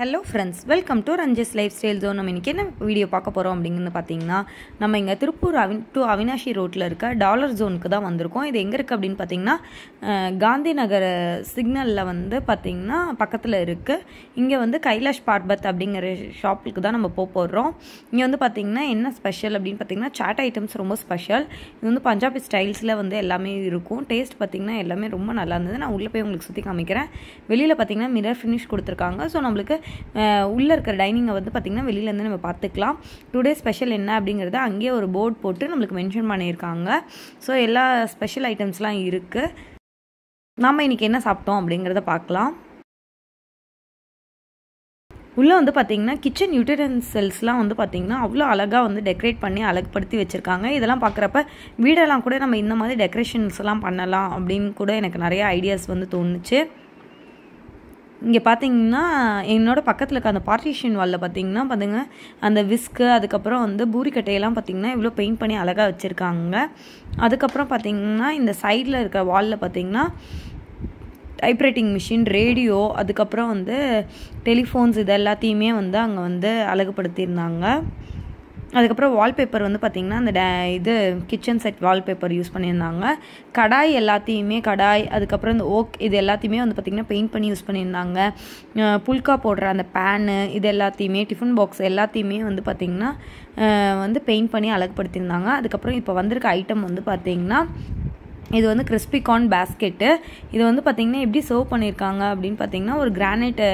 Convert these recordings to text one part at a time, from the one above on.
hello friends welcome to ரஞ்சஸ் lifestyle zone நம்ம இன்றைக்கி என்ன வீடியோ பார்க்க போகிறோம் அப்படிங்கிறது பார்த்தீங்கன்னா நம்ம இங்கே திருப்பூர் அவி டு அவினாஷி ரோட்டில் இருக்க டாலர் ஜோனுக்கு தான் வந்திருக்கோம் இது எங்கே இருக்குது அப்படின்னு பார்த்தீங்கன்னா காந்தி நகர் சிக்னலில் வந்து பார்த்திங்கன்னா பக்கத்தில் இருக்குது இங்கே வந்து கைலாஷ் பார்பத் அப்படிங்கிற ஷாப்புக்கு தான் நம்ம போக போடுறோம் இங்கே வந்து பார்த்திங்கன்னா என்ன ஸ்பெஷல் அப்படின்னு பார்த்தீங்கன்னா சாட் ஐட்டம்ஸ் ரொம்ப ஸ்பெஷல் இது வந்து பஞ்சாபி ஸ்டைல்ஸில் வந்து எல்லாமே இருக்கும் டேஸ்ட் பார்த்திங்கன்னா எல்லாமே ரொம்ப நல்லா இருந்தது நான் உள்ளே போய் உங்களுக்கு சுற்றி காமிக்கிறேன் வெளியில் பார்த்திங்கன்னா மிரர் ஃபினிஷ் கொடுத்துருக்காங்க ஸோ நம்மளுக்கு உள்ளே இருக்கிற டைனிங்கை வந்து பார்த்திங்கன்னா வெளியிலேருந்து நம்ம பார்த்துக்கலாம் டுடே ஸ்பெஷல் என்ன அப்படிங்கிறத அங்கேயே ஒரு போர்ட் போட்டு நம்மளுக்கு மென்ஷன் பண்ணியிருக்காங்க ஸோ எல்லா ஸ்பெஷல் ஐட்டம்ஸ்லாம் இருக்குது நாம் இன்றைக்கி என்ன சாப்பிட்டோம் அப்படிங்கிறத பார்க்கலாம் உள்ளே வந்து பார்த்திங்கன்னா கிச்சன் யூட்டென்சல்ஸ்லாம் வந்து பார்த்திங்கன்னா அவ்வளோ அழகாக வந்து டெக்கரேட் பண்ணி அழகுப்படுத்தி வச்சுருக்காங்க இதெல்லாம் பார்க்குறப்ப வீடெல்லாம் கூட நம்ம இந்த மாதிரி டெக்கரேஷன்ஸ்லாம் பண்ணலாம் அப்படின்னு கூட எனக்கு நிறைய ஐடியாஸ் வந்து தோணுச்சு இங்கே பார்த்தீங்கன்னா என்னோட பக்கத்தில் இருக்க அந்த பார்ட்டிஷன் வாலில் பார்த்தீங்கன்னா பார்த்துங்க அந்த விஸ்க்கு அதுக்கப்புறம் வந்து பூரிக்கட்டையெல்லாம் பார்த்திங்கன்னா இவ்வளோ பெயிண்ட் பண்ணி அழகாக வச்சுருக்காங்க அதுக்கப்புறம் பார்த்திங்கன்னா இந்த சைடில் இருக்க வாலில் பார்த்திங்கன்னா டைப்ரைட்டிங் மிஷின் ரேடியோ அதுக்கப்புறம் வந்து டெலிஃபோன்ஸ் இது எல்லாத்தையுமே வந்து அங்கே வந்து அழகுபடுத்தியிருந்தாங்க அதுக்கப்புறம் வால்பேப்பர் வந்து பார்த்திங்கன்னா அந்த டே இது கிச்சன் செட் வால்பேப்பர் யூஸ் பண்ணியிருந்தாங்க கடாய் எல்லாத்தையுமே கடாய் அதுக்கப்புறம் இந்த ஓக் இது எல்லாத்தையுமே வந்து பார்த்திங்கன்னா பெயிண்ட் பண்ணி யூஸ் பண்ணியிருந்தாங்க புல்கா போடுற அந்த பேனு இது எல்லாத்தையுமே டிஃபன் பாக்ஸ் எல்லாத்தையுமே வந்து பார்த்திங்கன்னா வந்து பெயிண்ட் பண்ணி அழகுபடுத்தியிருந்தாங்க அதுக்கப்புறம் இப்போ வந்திருக்க ஐட்டம் வந்து பார்த்திங்கன்னா இது வந்து கிறிஸ்பி கார்ன் பேஸ்கெட்டு இது வந்து பார்த்திங்கன்னா எப்படி சர்வ் பண்ணியிருக்காங்க அப்படின்னு பார்த்திங்கன்னா ஒரு கிரானைட்டு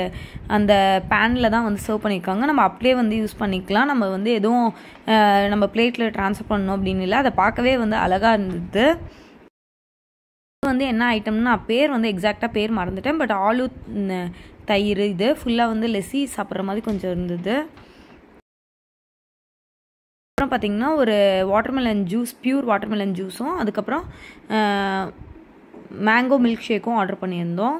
அந்த பேனில் தான் வந்து சர்வ் பண்ணியிருக்காங்க நம்ம அப்படியே வந்து யூஸ் பண்ணிக்கலாம் நம்ம வந்து எதுவும் நம்ம பிளேட்டில் ட்ரான்ஸ்ஃபர் பண்ணணும் அப்படின்னு இல்லை அதை பார்க்கவே வந்து அழகாக இருந்தது வந்து என்ன ஐட்டம்னு நான் பேர் வந்து எக்ஸாக்டாக பேர் மறந்துட்டேன் பட் ஆலு தயிர் இது ஃபுல்லாக வந்து லெஸ்ஸி சாப்பிட்ற மாதிரி கொஞ்சம் இருந்தது அதுக்கப்புறம் பார்த்திங்கன்னா ஒரு வாட்டர்மெலன் ஜூஸ் பியூர் வாட்டர்மெலன் ஜூஸும் அதுக்கப்புறம் மேங்கோ மில்க் ஷேக்கும் ஆர்டர் பண்ணியிருந்தோம்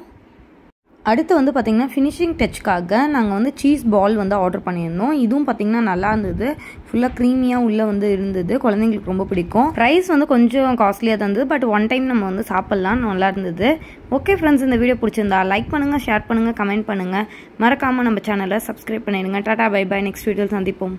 அடுத்து வந்து பார்த்திங்கன்னா ஃபினிஷிங் டச்சுக்காக நாங்கள் வந்து சீஸ் பால் வந்து ஆர்டர் பண்ணியிருந்தோம் இதுவும் பார்த்திங்கன்னா நல்லா இருந்தது ஃபுல்லாக க்ரீமியாக உள்ளே வந்து இருந்தது குழந்தைங்களுக்கு ரொம்ப பிடிக்கும் ப்ரைஸ் வந்து கொஞ்சம் காஸ்ட்லியாக தான் இருந்தது பட் ஒன் டைம் நம்ம வந்து சாப்பிட்லாம் நல்லா இருந்தது ஓகே ஃப்ரெண்ட்ஸ் இந்த வீடியோ பிடிச்சிருந்தா லைக் பண்ணுங்கள் ஷேர் பண்ணுங்கள் கமெண்ட் பண்ணுங்கள் மறக்காமல் நம்ம சேனலை சப்ஸ்கிரைப் பண்ணிடுங்க tata bye bye next video சந்திப்போம்